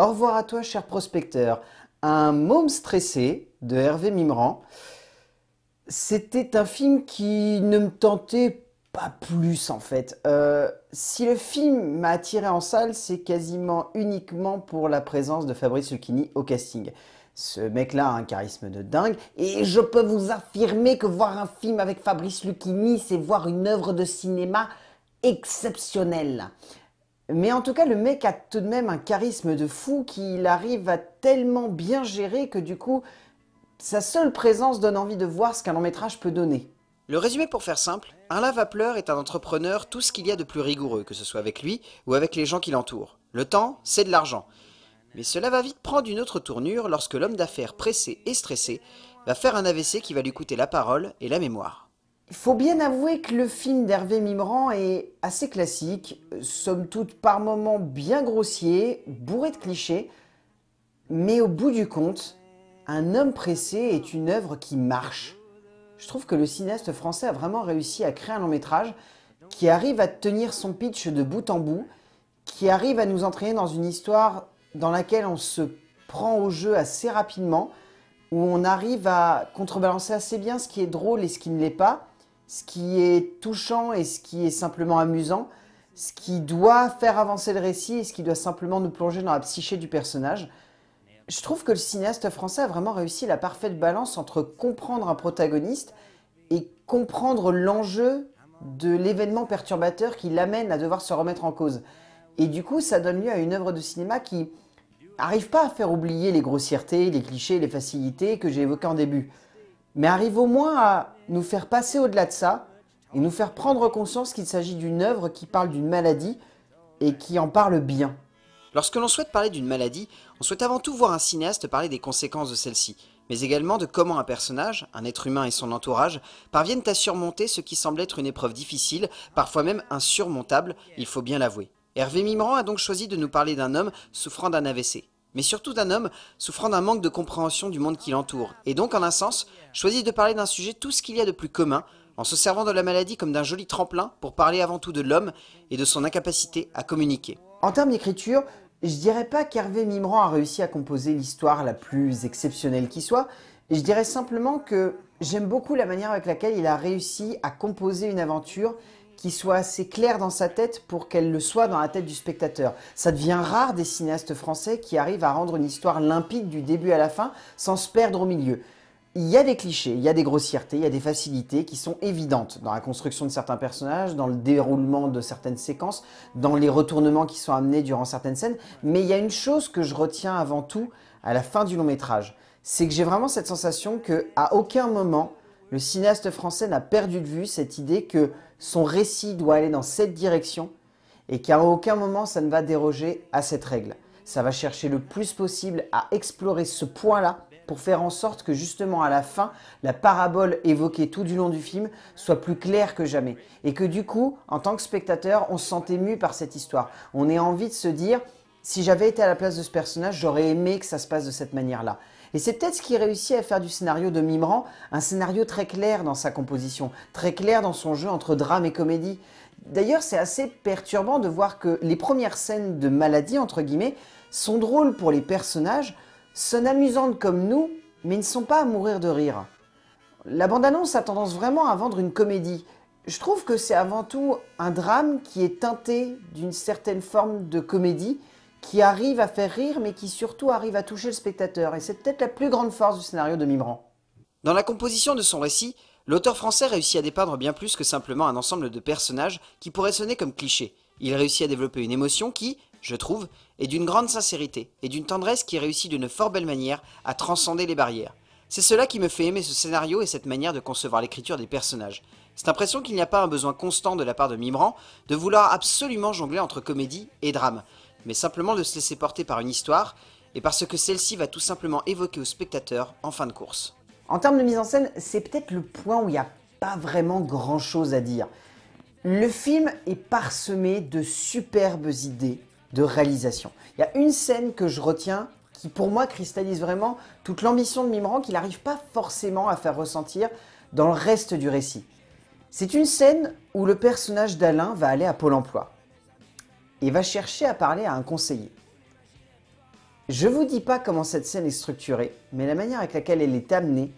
Au revoir à toi, cher prospecteur. Un môme stressé de Hervé Mimran. C'était un film qui ne me tentait pas plus en fait. Euh, si le film m'a attiré en salle, c'est quasiment uniquement pour la présence de Fabrice Lucchini au casting. Ce mec-là a un charisme de dingue, et je peux vous affirmer que voir un film avec Fabrice Lucchini, c'est voir une œuvre de cinéma exceptionnelle. Mais en tout cas, le mec a tout de même un charisme de fou qu'il arrive à tellement bien gérer que du coup, sa seule présence donne envie de voir ce qu'un long métrage peut donner. Le résumé pour faire simple, un lave lava-pleur est un entrepreneur tout ce qu'il y a de plus rigoureux, que ce soit avec lui ou avec les gens qui l'entourent. Le temps, c'est de l'argent. Mais cela va vite prendre une autre tournure lorsque l'homme d'affaires pressé et stressé va faire un AVC qui va lui coûter la parole et la mémoire. Il faut bien avouer que le film d'Hervé Mimran est assez classique, somme toute par moments bien grossier, bourré de clichés, mais au bout du compte, Un homme pressé est une œuvre qui marche. Je trouve que le cinéaste français a vraiment réussi à créer un long métrage qui arrive à tenir son pitch de bout en bout, qui arrive à nous entraîner dans une histoire dans laquelle on se prend au jeu assez rapidement, où on arrive à contrebalancer assez bien ce qui est drôle et ce qui ne l'est pas, ce qui est touchant et ce qui est simplement amusant, ce qui doit faire avancer le récit et ce qui doit simplement nous plonger dans la psyché du personnage. Je trouve que le cinéaste français a vraiment réussi la parfaite balance entre comprendre un protagoniste et comprendre l'enjeu de l'événement perturbateur qui l'amène à devoir se remettre en cause. Et du coup, ça donne lieu à une œuvre de cinéma qui n'arrive pas à faire oublier les grossièretés, les clichés, les facilités que j'ai évoquées en début mais arrive au moins à nous faire passer au-delà de ça et nous faire prendre conscience qu'il s'agit d'une œuvre qui parle d'une maladie et qui en parle bien. Lorsque l'on souhaite parler d'une maladie, on souhaite avant tout voir un cinéaste parler des conséquences de celle-ci, mais également de comment un personnage, un être humain et son entourage, parviennent à surmonter ce qui semble être une épreuve difficile, parfois même insurmontable, il faut bien l'avouer. Hervé Mimran a donc choisi de nous parler d'un homme souffrant d'un AVC mais surtout d'un homme souffrant d'un manque de compréhension du monde qui l'entoure, et donc en un sens, choisit de parler d'un sujet tout ce qu'il y a de plus commun, en se servant de la maladie comme d'un joli tremplin pour parler avant tout de l'homme et de son incapacité à communiquer. En termes d'écriture, je dirais pas qu'Hervé Mimran a réussi à composer l'histoire la plus exceptionnelle qui soit, je dirais simplement que j'aime beaucoup la manière avec laquelle il a réussi à composer une aventure qui soit assez clair dans sa tête pour qu'elle le soit dans la tête du spectateur. Ça devient rare des cinéastes français qui arrivent à rendre une histoire limpide du début à la fin sans se perdre au milieu. Il y a des clichés, il y a des grossièretés, il y a des facilités qui sont évidentes dans la construction de certains personnages, dans le déroulement de certaines séquences, dans les retournements qui sont amenés durant certaines scènes, mais il y a une chose que je retiens avant tout à la fin du long métrage, c'est que j'ai vraiment cette sensation que à aucun moment le cinéaste français n'a perdu de vue cette idée que son récit doit aller dans cette direction et qu'à aucun moment ça ne va déroger à cette règle. Ça va chercher le plus possible à explorer ce point-là pour faire en sorte que justement à la fin, la parabole évoquée tout du long du film soit plus claire que jamais. Et que du coup, en tant que spectateur, on se sent ému par cette histoire. On ait envie de se dire, si j'avais été à la place de ce personnage, j'aurais aimé que ça se passe de cette manière-là. Et c'est peut-être ce qui réussit à faire du scénario de Mimran un scénario très clair dans sa composition, très clair dans son jeu entre drame et comédie. D'ailleurs, c'est assez perturbant de voir que les premières scènes de maladie, entre guillemets, sont drôles pour les personnages, sont amusantes comme nous, mais ne sont pas à mourir de rire. La bande-annonce a tendance vraiment à vendre une comédie. Je trouve que c'est avant tout un drame qui est teinté d'une certaine forme de comédie, qui arrive à faire rire, mais qui surtout arrive à toucher le spectateur. Et c'est peut-être la plus grande force du scénario de Mimran. Dans la composition de son récit, l'auteur français réussit à dépeindre bien plus que simplement un ensemble de personnages qui pourraient sonner comme clichés. Il réussit à développer une émotion qui, je trouve, est d'une grande sincérité et d'une tendresse qui réussit d'une fort belle manière à transcender les barrières. C'est cela qui me fait aimer ce scénario et cette manière de concevoir l'écriture des personnages. C'est l'impression qu'il n'y a pas un besoin constant de la part de Mimran de vouloir absolument jongler entre comédie et drame, mais simplement de se laisser porter par une histoire et parce que celle-ci va tout simplement évoquer au spectateur en fin de course. En termes de mise en scène, c'est peut-être le point où il n'y a pas vraiment grand-chose à dire. Le film est parsemé de superbes idées de réalisation. Il y a une scène que je retiens qui pour moi cristallise vraiment toute l'ambition de Mimran qu'il n'arrive pas forcément à faire ressentir dans le reste du récit. C'est une scène où le personnage d'Alain va aller à Pôle Emploi et va chercher à parler à un conseiller. Je vous dis pas comment cette scène est structurée, mais la manière avec laquelle elle est amenée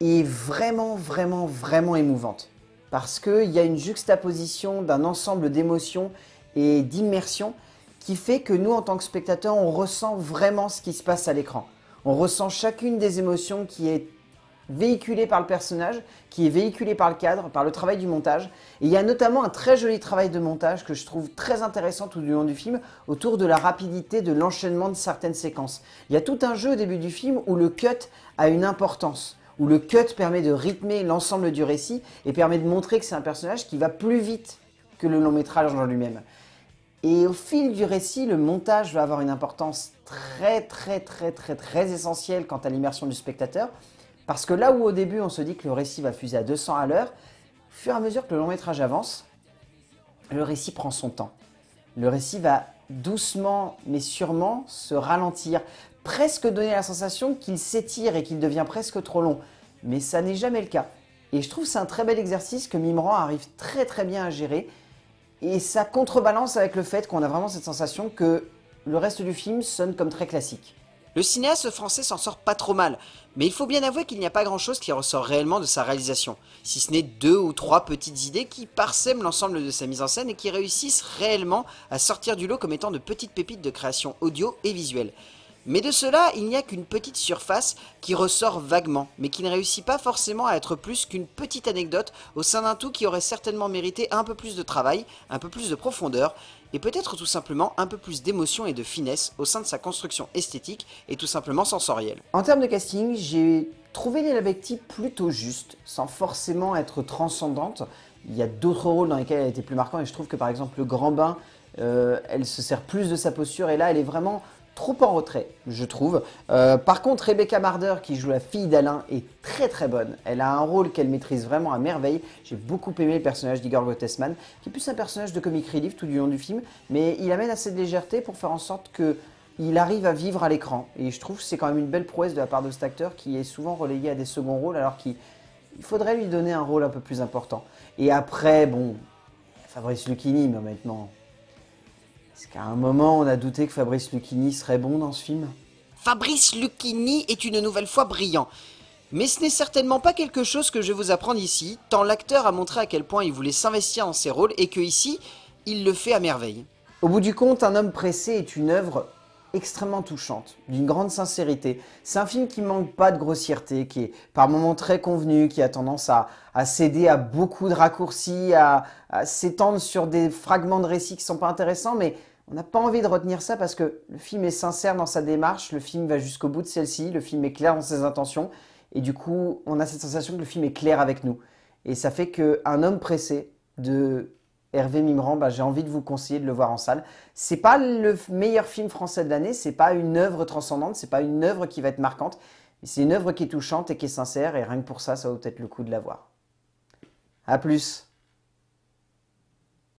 est vraiment, vraiment, vraiment émouvante. Parce qu'il y a une juxtaposition d'un ensemble d'émotions et d'immersion qui fait que nous, en tant que spectateurs, on ressent vraiment ce qui se passe à l'écran. On ressent chacune des émotions qui est véhiculé par le personnage, qui est véhiculé par le cadre, par le travail du montage. Et il y a notamment un très joli travail de montage que je trouve très intéressant tout au long du film, autour de la rapidité de l'enchaînement de certaines séquences. Il y a tout un jeu au début du film où le cut a une importance où le cut permet de rythmer l'ensemble du récit et permet de montrer que c'est un personnage qui va plus vite que le long métrage en lui-même. Et au fil du récit, le montage va avoir une importance très très très très très essentielle quant à l'immersion du spectateur, parce que là où au début on se dit que le récit va fuser à 200 à l'heure, au fur et à mesure que le long métrage avance, le récit prend son temps. Le récit va doucement mais sûrement se ralentir, presque donner la sensation qu'il s'étire et qu'il devient presque trop long. Mais ça n'est jamais le cas. Et je trouve c'est un très bel exercice que Mimran arrive très très bien à gérer. Et ça contrebalance avec le fait qu'on a vraiment cette sensation que le reste du film sonne comme très classique. Le cinéaste français s'en sort pas trop mal, mais il faut bien avouer qu'il n'y a pas grand chose qui ressort réellement de sa réalisation, si ce n'est deux ou trois petites idées qui parsèment l'ensemble de sa mise en scène et qui réussissent réellement à sortir du lot comme étant de petites pépites de création audio et visuelle. Mais de cela, il n'y a qu'une petite surface qui ressort vaguement, mais qui ne réussit pas forcément à être plus qu'une petite anecdote au sein d'un tout qui aurait certainement mérité un peu plus de travail, un peu plus de profondeur, et peut-être tout simplement un peu plus d'émotion et de finesse au sein de sa construction esthétique et tout simplement sensorielle. En termes de casting, j'ai trouvé les plutôt juste, sans forcément être transcendante. Il y a d'autres rôles dans lesquels elle était plus marquante et je trouve que par exemple le grand bain, euh, elle se sert plus de sa posture et là elle est vraiment trop en retrait, je trouve. Euh, par contre, Rebecca Marder, qui joue la fille d'Alain, est très très bonne. Elle a un rôle qu'elle maîtrise vraiment à merveille. J'ai beaucoup aimé le personnage d'Igor Gottesman, qui est plus un personnage de comic relief tout du long du film, mais il amène assez de légèreté pour faire en sorte qu'il arrive à vivre à l'écran. Et je trouve que c'est quand même une belle prouesse de la part de cet acteur qui est souvent relayé à des seconds rôles, alors qu'il faudrait lui donner un rôle un peu plus important. Et après, bon, Fabrice Lucchini, mais maintenant, est-ce qu'à un moment, on a douté que Fabrice Lucchini serait bon dans ce film Fabrice Lucchini est une nouvelle fois brillant. Mais ce n'est certainement pas quelque chose que je vais vous apprendre ici, tant l'acteur a montré à quel point il voulait s'investir dans ses rôles et que ici, il le fait à merveille. Au bout du compte, Un homme pressé est une œuvre extrêmement touchante, d'une grande sincérité. C'est un film qui manque pas de grossièreté, qui est par moments très convenu, qui a tendance à, céder à beaucoup de raccourcis, à, s'étendre sur des fragments de récits qui sont pas intéressants, mais on n'a pas envie de retenir ça parce que le film est sincère dans sa démarche, le film va jusqu'au bout de celle-ci, le film est clair dans ses intentions, et du coup, on a cette sensation que le film est clair avec nous. Et ça fait qu'un homme pressé de Hervé Mimran, bah, j'ai envie de vous conseiller de le voir en salle. C'est pas le meilleur film français de l'année, c'est pas une œuvre transcendante, c'est pas une œuvre qui va être marquante, mais c'est une œuvre qui est touchante et qui est sincère, et rien que pour ça, ça vaut peut-être le coup de la voir. A plus